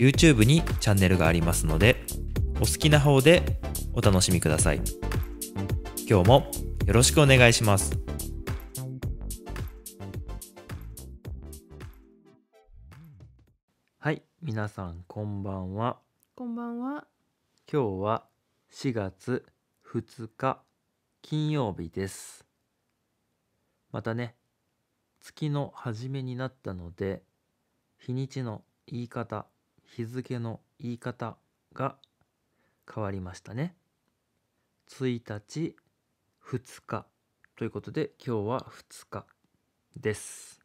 YouTube にチャンネルがありますのでお好きな方でお楽しみください今日もよろしくお願いしますはい皆さんこんばんはこんばんは今日は4月2日金曜日ですまたね月の初めになったので日にちの言い方日付の言い方が変わりましたね。1日、2日ということで今日は2日です。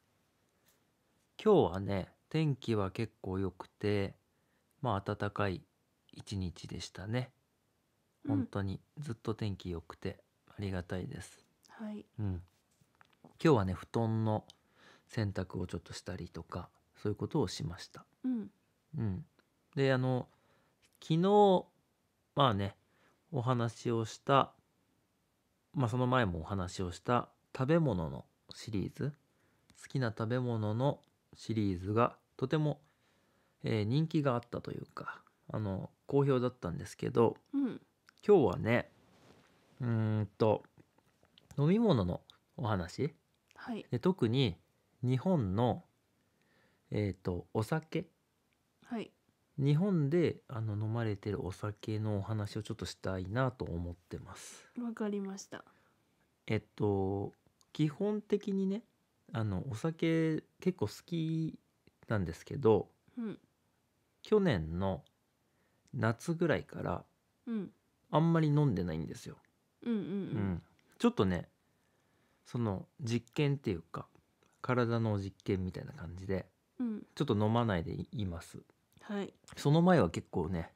今日はね、天気は結構良くて、まあ暖かい一日でしたね。本当にずっと天気良くてありがたいです。はい。うん。今日はね布団の洗濯をちょっとしたりとかそういうことをしました。うん、うん、であの昨日まあねお話をしたまあその前もお話をした食べ物のシリーズ好きな食べ物のシリーズがとても、えー、人気があったというかあの好評だったんですけど、うん、今日はねうんと飲み物のお話、はい、で特に日本の、えーと、とお酒はい。日本であの飲まれてるお酒のお話をちょっとしたいなと思ってます。わかりました。えっと基本的にねあのお酒結構好きなんですけど、うん、去年の夏ぐらいから、うん、あんまり飲んでないんですよ。うんうんうんうん、ちょっとねその実験っていうか体の実験みたいな感じで、うん、ちょっと飲まないでいます。はい、その前は結構ね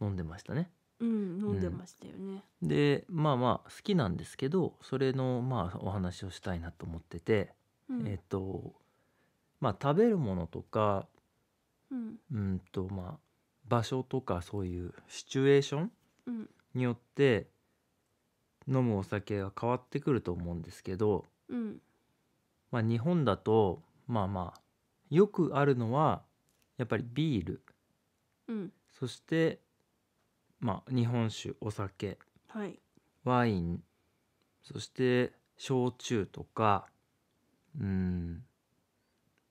飲んでましたね。うん、飲んでましたよね、うん、でまあまあ好きなんですけどそれのまあお話をしたいなと思ってて、うん、えっ、ー、とまあ食べるものとか、うん、うんとまあ場所とかそういうシチュエーションによって飲むお酒が変わってくると思うんですけど、うん、まあ、日本だとまあまあよくあるのはやっぱりビール、うん、そしてまあ日本酒お酒、はい、ワインそして焼酎とかうん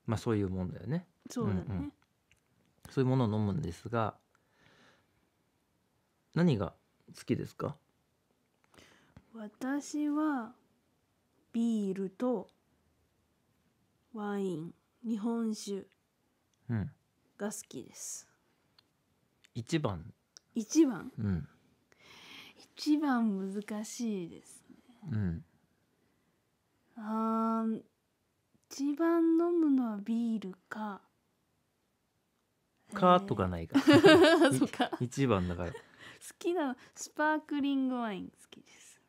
まあそういうもんだよね。そうだね、うんうん、そういうものを飲むんですが何が好きですか私はビールとワイン日本酒、うん、が好きです一番一番うん一番難しいですうん一番飲むのはビールかカーとかないから か一番だから好きなスパークリングワイン好きです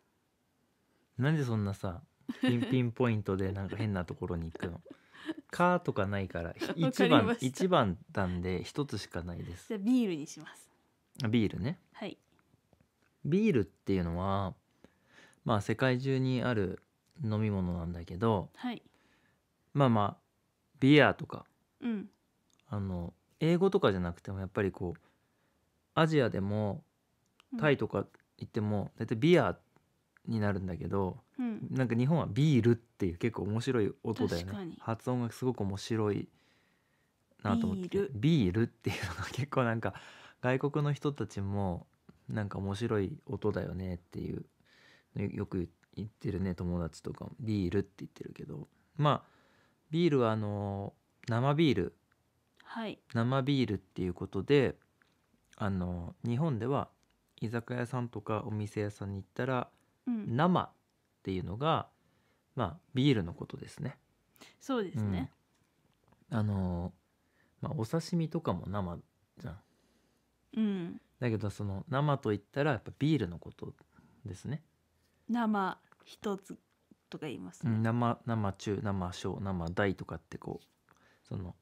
なんでそんなさピンピンポイントでなんか変なところに行くの「か」とかないから一番一番なんで一つしかないですじゃあビールにしますビールねはいビールっていうのはまあ世界中にある飲み物なんだけど、はい、まあまあビアとか、うん、あの英語とかじゃなくてもやっぱりこうアジアでもタイとか行っても大体ビアってになるんだけど、うん、なんか日本はビールっていう結構面白い音だよね発音がすごく面白いなと思ってビールっていうのが結構なんか外国の人たちもなんか面白い音だよねっていうよく言ってるね友達とかもビールって言ってるけどまあビールはあの生ビール、はい、生ビールっていうことであの日本では居酒屋さんとかお店屋さんに行ったらうん、生っていうのが、まあ、ビールのことですね。そうですね、うん、あのまあ、お刺身とかも生じゃん。うん、だけどその生と言ったらやっぱビールのことですね。生一つとか言います、ね、生生中生小生大とかってこうその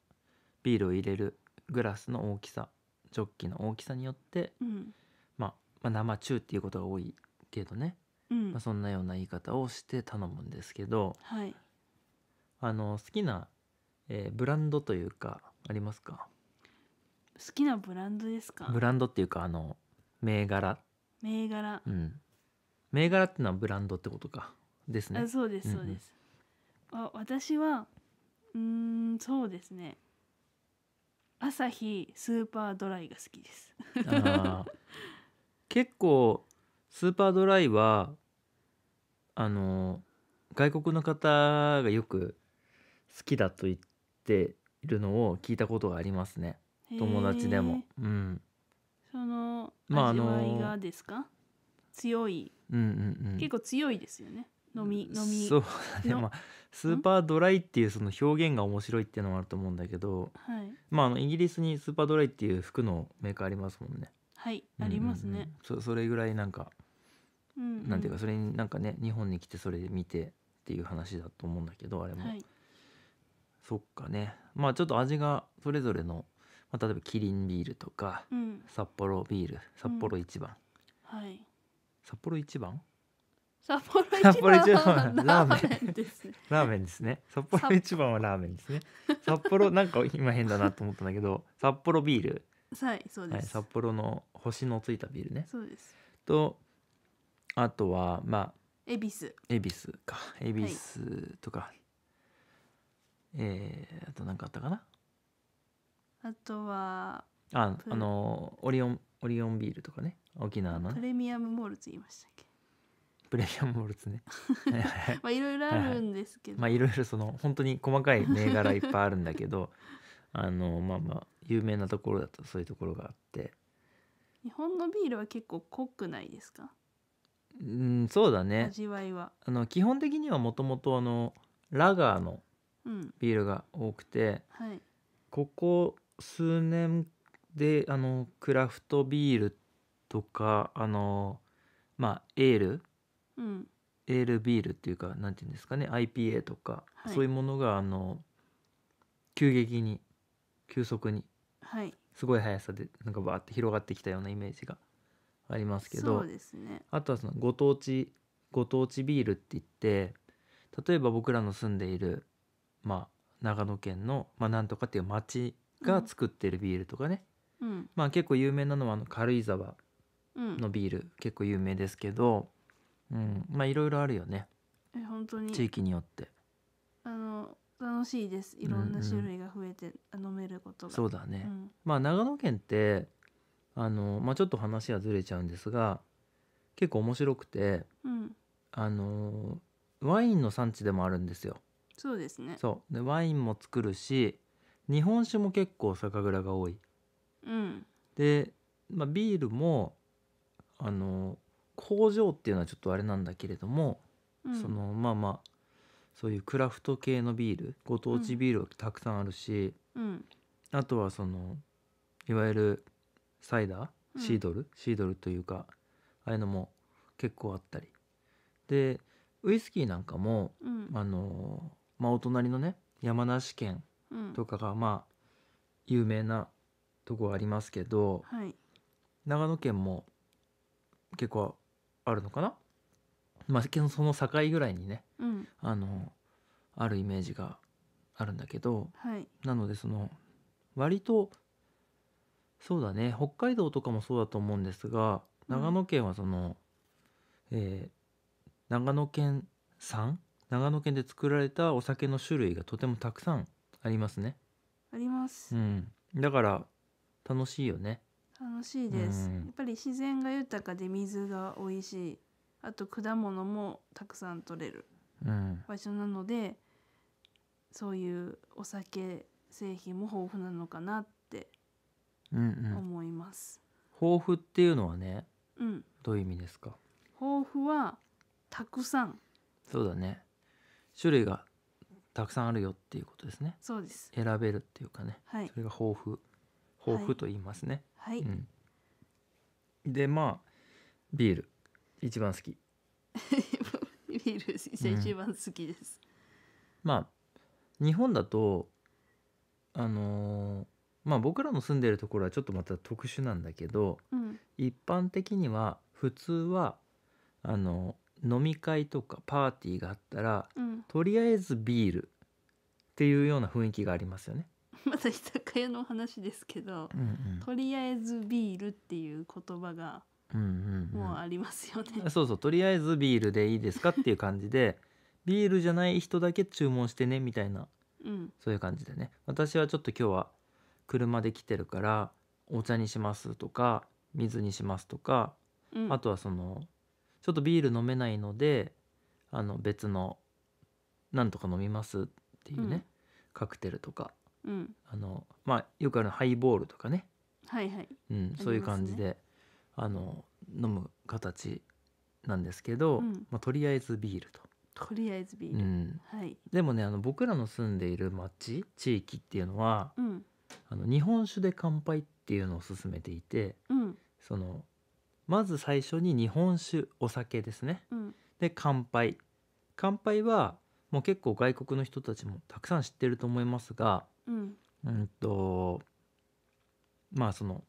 ビールを入れるグラスの大きさジョッキの大きさによって、うん、まあ、まあ生中っていうことが多いけどね。うん、まあ、そんなような言い方をして頼むんですけど、はい、あの好きな、えー、ブランドというかありますか好きなブランドですかブランドっていうかあの銘柄銘柄うん銘柄ってのはブランドってことかですねあそうですうでうんうん、あ私はうんそうですね朝日スーパードライが好きです結構スーパードライはあの外国の方がよく好きだと言っているのを聞いたことがありますね友達でも、うん、その味わいがですか、まあ、強い、うんうんうん、結構強いですよね飲み飲みそうだねまあスーパードライっていうその表現が面白いっていうのもあると思うんだけど、はい、まああのイギリスにスーパードライっていう服のメーカーありますもんねはい、うんうんうん、ありますねそそれぐらいなんかうんうん、なんていうかそれになんかね日本に来てそれ見てっていう話だと思うんだけどあれも、はい、そっかねまあちょっと味がそれぞれの、まあ、例えばキリンビールとか、うん、札幌ビール札幌一番、うん、はい札幌一番札幌一番ラーメンですね。ラーメンですね。札幌一番はラーメンですね。札幌なんか今変だなと思ったんだけど、札幌ビール。はい、そうです、はい。札幌の星のついたビールね。そうです。とあとはまあ恵比寿恵比寿か恵比寿とか、えー、あと何かあったかなあとはああのオリオンオリオンビールとかね沖縄のプレミアムモルツ言いましたっけプレミアムモルツね はいはいはいまあいろいろあるんですけど、まあいろいろその本当に細かい銘柄いっぱいあるんだけど あのまあまあ有名なところだとそういうところがあって日本のビールは結構濃くないですかうんそうだね味わいはあの基本的にはもともとあのラガーのうんビールが多くてはいここ数年であのクラフトビールとかあのまあエールうんエールビールっていうかなんていうんですかね IPA とか、はいそういうものがあの急激に急速にはいすごい速さでなんかバーって広がってきたようなイメージがありますけど、ね、あとはそのご当地ご当地ビールって言って例えば僕らの住んでいる、まあ、長野県の、まあ、なんとかっていう町が作ってるビールとかね、うん、まあ、結構有名なのはあの軽井沢のビール、うん、結構有名ですけど、うん、まあいろいろあるよねえ本当に地域によって。あの楽しいですいろんな種類が増えて、飲めることがそうだね、うん、まあ長野県ってあの、まあ、ちょっと話はずれちゃうんですが結構面白くてうんあのワインの産地でもあるんですよ。そうですねそうでワインも作るし日本酒も結構酒蔵が多い。うんで、まあ、ビールもあの工場っていうのはちょっとあれなんだけれども、うんそのまあまあそういうクラフト系のビールご当地ビールがたくさんあるし、うんあとはそのいわゆるサイダーシードル、うん、シードルというかああいうのも結構あったりでウイスキーなんかも、うん、あのまあお隣のね山梨県とかがまあ有名なとこありますけど、はい、長野県も結構あるのかな、まあ、その境ぐらいにね、うん、あのあるイメージがあるんだけど、はい、なのでその割とそうだね北海道とかもそうだと思うんですが長野県はその、えー長野県産長野県で作られたお酒の種類がとてもたくさんありますね。ありまうすん、だから楽しいよね。楽しいですやんっぱり自然が豊かで水が美味しいあと果物もたくさん取れるうん、場所なのでそういうお酒製品も豊富なのかなっ思います。うんうん、抱負っていうのはね、うん、どういう意味ですか抱負はたくさんそうだね種類がたくさんあるよっていうことですねそうです選べるっていうかね、はい、それが抱負抱負と言いますね、はい、はい、うん、でまあビール一番好き ビール一番好きです、うん、まあ日本だとあのーまあ、僕らの住んでるところはちょっとまた特殊なんだけど、うん、一般的には普通はあの飲み会とかパーティーがあったら、うん、とりあえずビールっていうような雰囲気がありますよね。また居酒屋の話ですけど、うんうん、とりあえずビールっていう言葉がもうありますよね。うんうんうん、そうそうとりあえずビールでいいですかっていう感じで ビールじゃない人だけ注文してねみたいな、うん、そういう感じでね私はちょっと今日は車で来てるからお茶にしますとか水にしますとか、うん、あとはそのちょっとビール飲めないのであの別のなんとか飲みますっていうね、うん、カクテルとか、うん、あのまあよくあるハイボールとかね、はいはいうん、そういう感じで、ね、あの飲む形なんですけど、まあ、とりあえずビールと。とりあえずビール、うんはい、でもねあの僕らの住んでいる町地域っていうのは、うん、あの日本酒で乾杯っていうのを勧めていて、うん、そのまず最初に日本酒お酒ですね、うん、で乾杯乾杯はもう結構外国の人たちもたくさん知ってると思いますが、うん、うんとまあその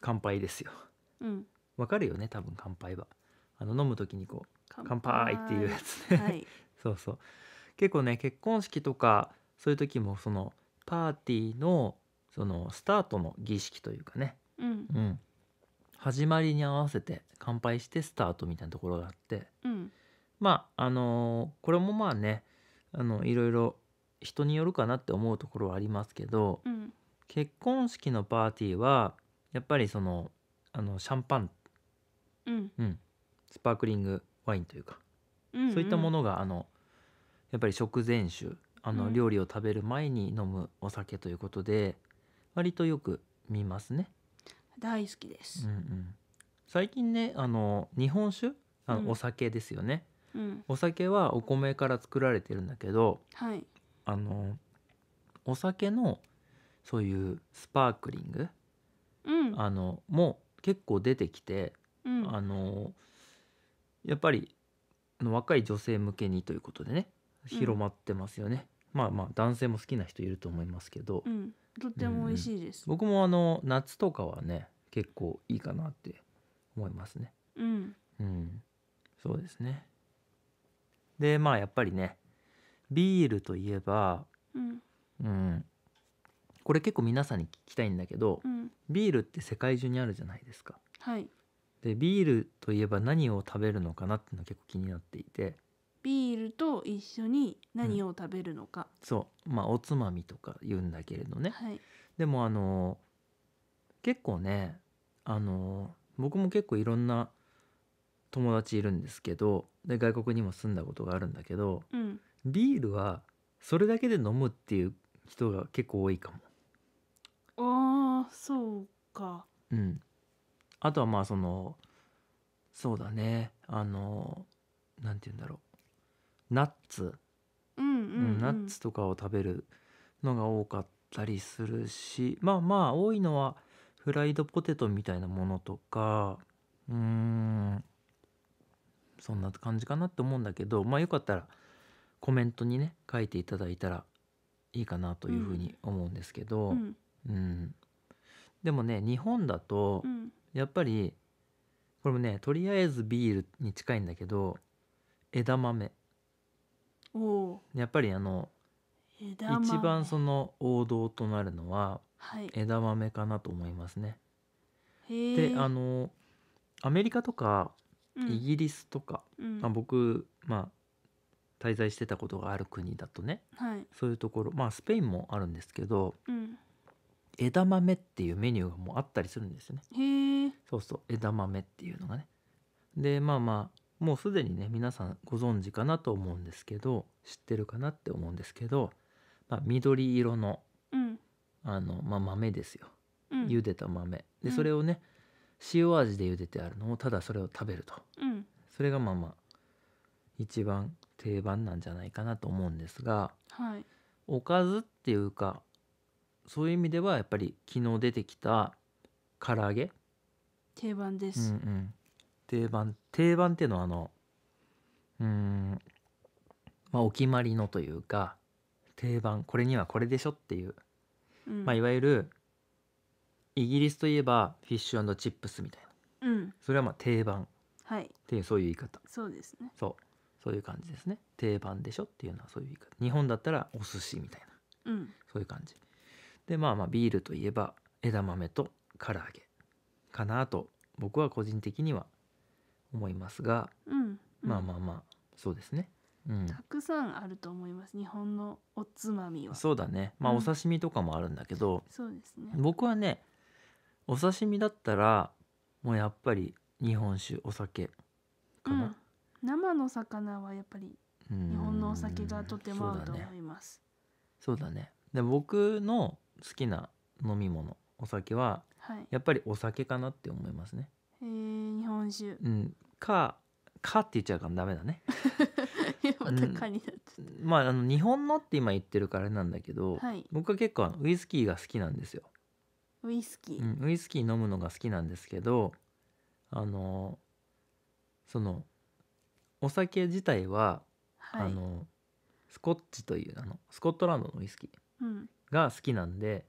乾杯ですよ。わ、かるよね多分乾杯は。あの飲む時にこう乾杯っていうやつね、はい、そうそう結構ね結婚式とかそういう時もそのパーティーのそのスタートの儀式というかね、うん、うん、始まりに合わせて乾杯してスタートみたいなところがあって、うん、まああのー、これもまあねあのいろいろ人によるかなって思うところはありますけど、うん、結婚式のパーティーはやっぱりそのあのシャンパン、うんうん、スパークリングワインというか、うんうん、そういったものがあのやっぱり食前酒あの料理を食べる前に飲むお酒ということで割とよく見ますね。大好きでうすんう。ん、最近ねあの日本酒あの、うんお酒ですよねうん、お酒はお米から作られてるんだけどはい。あのお酒のそういうスパークリングうん、あのも結構出てきて、うん、あのやっぱりの若い女性向けにということでね広まってますよね、まあまあ男性も好きな人いると思いますけど、うん、とっても美味しいです、僕もあの夏とかはね結構いいかなって思いますねうんうんそうですねでまあやっぱりねビールといえば、うんうん、これ結構皆さんに聞きたいんだけど、うんビールって世界中にあるじゃないですかはいでビールといえば何を食べるのかなっていうのは結構気になっていて一緒に何を食べるのか、そうまあおつまみとか言うんだけれどねはいでもあの結構ねあの僕も結構いろんな友達いるんですけどで外国にも住んだことがあるんだけどうんビールはそれだけで飲むっていう人が結構多いかも。ああそうかうん、あとはまあそのそうだねあのなんて言うんだろうナッツ、うんうんうん、ナッツとかを食べるのが多かったりするしまあまあ多いのはフライドポテトみたいなものとかうーんそんな感じかなって思うんだけどまあよかったらコメントにね書いていただいたらいいかなというふうに思うんですけど、うん、うん、でもね日本だとやっぱりこれもねとりあえずビールに近いんだけど枝豆やっぱりあの一番その王道となるのははい枝豆かなと思いますね。へであのアメリカとかイギリスとか、うんまあ、僕、まあ、滞在してたことがある国だとねはいそういうところまあスペインもあるんですけどうん枝豆っていうメニューがもうあったりするんですよね。へそうそう枝豆っていうのがねでまあまあもうすでにね皆さんご存知かなと思うんですけど知ってるかなって思うんですけど、まあ、緑色の,、あのまあ、豆ですよ、うん、茹でた豆で、それをね塩味で茹でてあるのをただそれを食べると、うん、それがまあまあ一番定番なんじゃないかなと思うんですが、はい、おかずっていうかそういう意味ではやっぱり昨日出てきた唐揚げ定番です、うんうん、定番定番っていうのはあのうんまあお決まりのというか定番これにはこれでしょっていう、うん、まあ、いわゆるイギリスといえばフィッシュチップスみたいな、うん、それはまあ定番っていう、そういう言い方、そうですねそうそういう感じですね定番でしょっていうのはそういう言い方日本だったらお寿司みたいな、うん、そういう感じでまあまあビールといえば枝豆と唐揚げかなと僕は個人的には思いますが、うんうん、まあまあまあそうですね、うん、たくさんあると思います日本のおつまみはそうだねまあお刺身とかもあるんだけど、そうですね僕はねお刺身だったらもうやっぱり日本酒お酒かな、生の魚はやっぱり日本のお酒がとても合うと思いますそうだね、ね、で僕の好きな飲み物お酒は、はい、やっぱりお酒かなって思いますねえー、日本酒うんかかって言っちゃうからダメだねまたかになっちゃった、うん、まああの日本のって今言ってるからあれなんだけど、はい、僕は結構ウイスキーが好きなんですよウイスキー、うん、ウイスキー飲むのが好きなんですけどあのそのお酒自体は、はい、あのスコッチというあのスコットランドのウイスキーが好きなんで、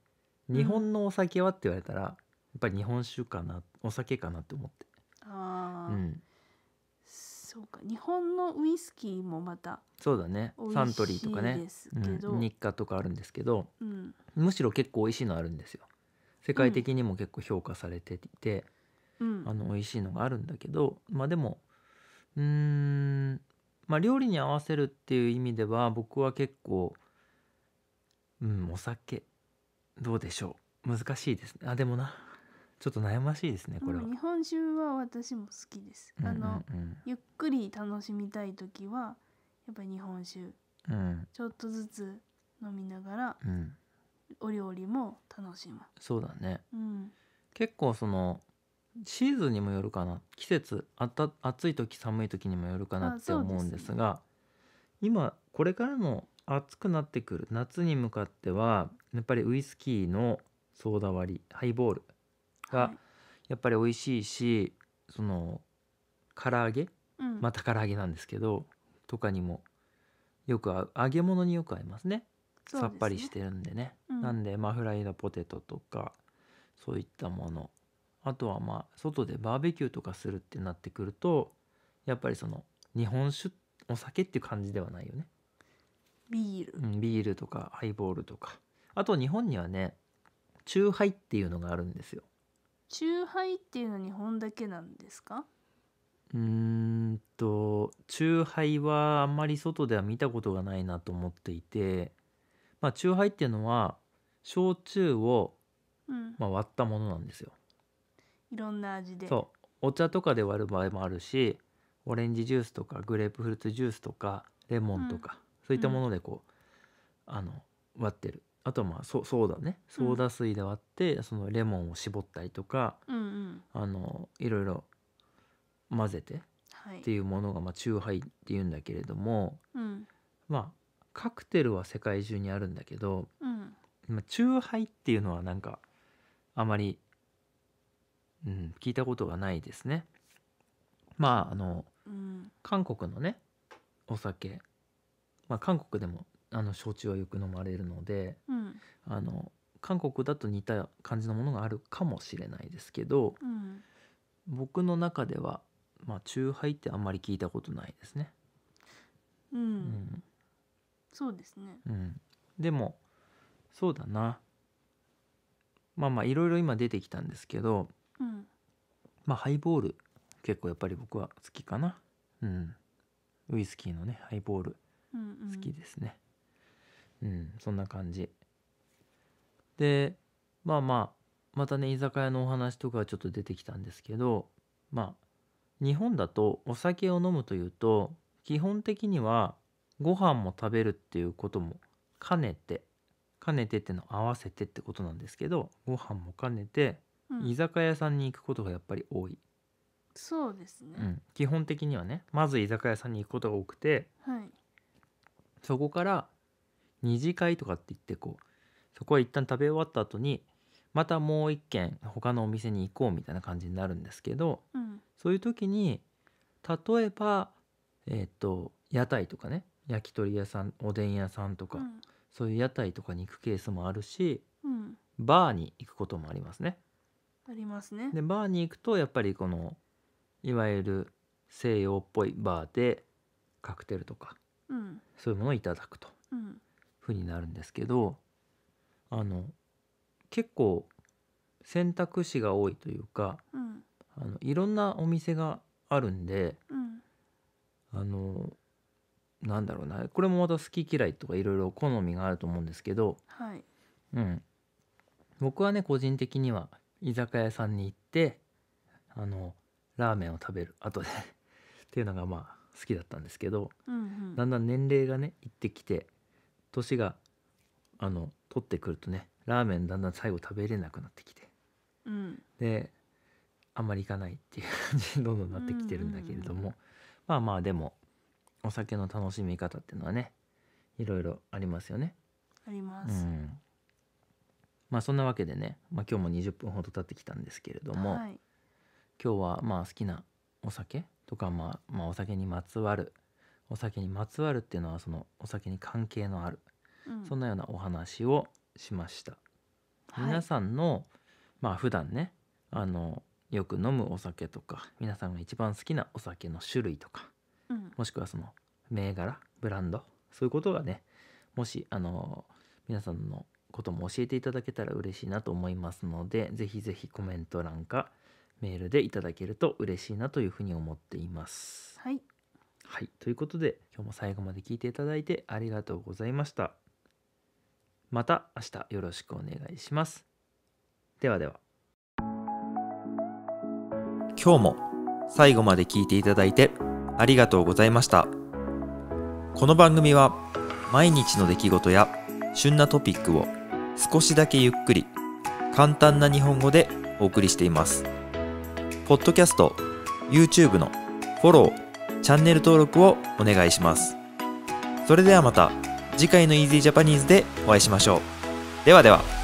うん、日本のお酒はって言われたら、っぱり日本酒かなお酒かなって思ってああ、うん、そうか日本のウイスキーもまたそうだねサントリーとかねうん、日課とかあるんですけどうんむしろ結構美味しいのあるんですよ世界的にも結構評価されていて、うんあの美味しいのがあるんだけどまあでもうーんまあ料理に合わせるっていう意味では僕は結構うんお酒どうでしょう難しいですねあでもなちょっと悩ましいですねこれは、日本酒は私も好きです、あのゆっくり楽しみたい時はやっぱり日本酒、うん、ちょっとずつ飲みながら、うん、お料理も楽しむそうだね、うん、結構そのシーズンにもよるかな季節あた暑い時寒い時にもよるかなって思うんですが、ね、今これからの暑くなってくる夏に向かってはやっぱりウイスキーのソーダ割りハイボールがやっぱり美味しいし、はい、その唐揚げ、うん、また唐揚げなんですけどとかにもよく揚げ物によく合いますね、ね、さっぱりしてるんでね、うん、なんでマフライドポテトとかそういったものあとはまあ外でバーベキューとかするってなってくるとやっぱりその日本酒お酒っていう感じではないよねビール、うん、ビールとかハイボールとかあと日本にはねチューハイっていうのがあるんですよ酎ハイっていうのは日本だけなんですかうんと酎ハイはあんまり外では見たことがないなと思っていてまあ酎ハイっていうのは焼酎を、うんまあ、割ったものなんですよ。いろんな味で。そうお茶とかで割る場合もあるしオレンジジュースとかグレープフルーツジュースとかレモンとか、うん、そういったものでこう、うん、あの割ってるあとまあそソーダねソーダ水で割って、うん、そのレモンを絞ったりとか、うんうん、あのいろいろ混ぜてっていうものが、まあ、チューハイっていうんだけれども、うん、まあカクテルは世界中にあるんだけど、うん、まあ、チューハイっていうのはなんかあまり、うん、聞いたことがないですね。まああの、うん、韓国のねお酒、まあ、韓国でもあの焼酎はよく飲まれるので、うん、あの韓国だと似た感じのものがあるかもしれないですけど、うん、僕の中では、まあ、酎ハイってあんまり聞いたことないですね。うん、うん、そうですね、うん、でもそうだなまあまあいろいろ今出てきたんですけど、うん、まあハイボール結構やっぱり僕は好きかな、うん、ウイスキーのねハイボール好きですね。うんうんうん、そんな感じ。で、まあまあ、またね、居酒屋のお話とかはちょっと出てきたんですけど、まあ、日本だとお酒を飲むというと、基本的にはご飯も食べるっていうことも兼ねて、兼ねてっての合わせてってことなんですけど、ご飯も兼ねて、居酒屋さんに行くことがやっぱり多い。そうですね、うん、基本的にはねまず居酒屋さんに行くことが多くて、はい、そこから二次会とかって言ってこうそこは一旦食べ終わった後にまたもう一軒他のお店に行こうみたいな感じになるんですけど、うん、そういう時に例えば、えーと、屋台とかね焼き鳥屋さんおでん屋さんとか、うん、そういう屋台とかに行くケースもあるし、うん、バーに行くこともありますね。ありますね。でバーに行くとやっぱりこのいわゆる西洋っぽいバーでカクテルとか、そういうものをいただくと。風になるんですけどあの結構選択肢が多いというか、うん、あのいろんなお店があるんで、うん、あのなんだろうなこれもまた好き嫌いとかいろいろ好みがあると思うんですけど、はい、うん、僕はね個人的には居酒屋さんに行ってあのラーメンを食べる後でっていうのがまあ好きだったんですけど、うんうん、だんだん年齢がねいってきて年があの取ってくるとねラーメンだんだん最後食べれなくなってきて、うん、であんまりいかないっていう感じに どんどんなってきてるんだけれども、うんうん、まあまあでもお酒の楽しみ方っていうのはねいろいろありますよね。あります。うん、まあそんなわけでね、まあ、今日も20分ほど経ってきたんですけれども、はい、今日はまあ好きなお酒とか、まあ、まあお酒にまつわるお酒にまつわるっていうのはそのお酒に関係のある、うん、そんなようなお話をしました。はい、皆さんのまあ普段ねあのよく飲むお酒とか皆さんが一番好きなお酒の種類とか、うん、もしくはその銘柄ブランドそういうことがねもしあの皆さんのことも教えていただけたら嬉しいなと思いますのでぜひぜひコメント欄かメールでいただけると嬉しいなというふうに思っています。はいはい。ということで、今日も最後まで聞いていただいてありがとうございました。また明日よろしくお願いします。ではでは。今日も最後まで聞いていただいてありがとうございました。この番組は毎日の出来事や旬なトピックを少しだけゆっくり簡単な日本語でお送りしています。ポッドキャスト、YouTube のフォロー、チャンネル登録をお願いします。それではまた次回の Easy Japanese でお会いしましょう。ではでは。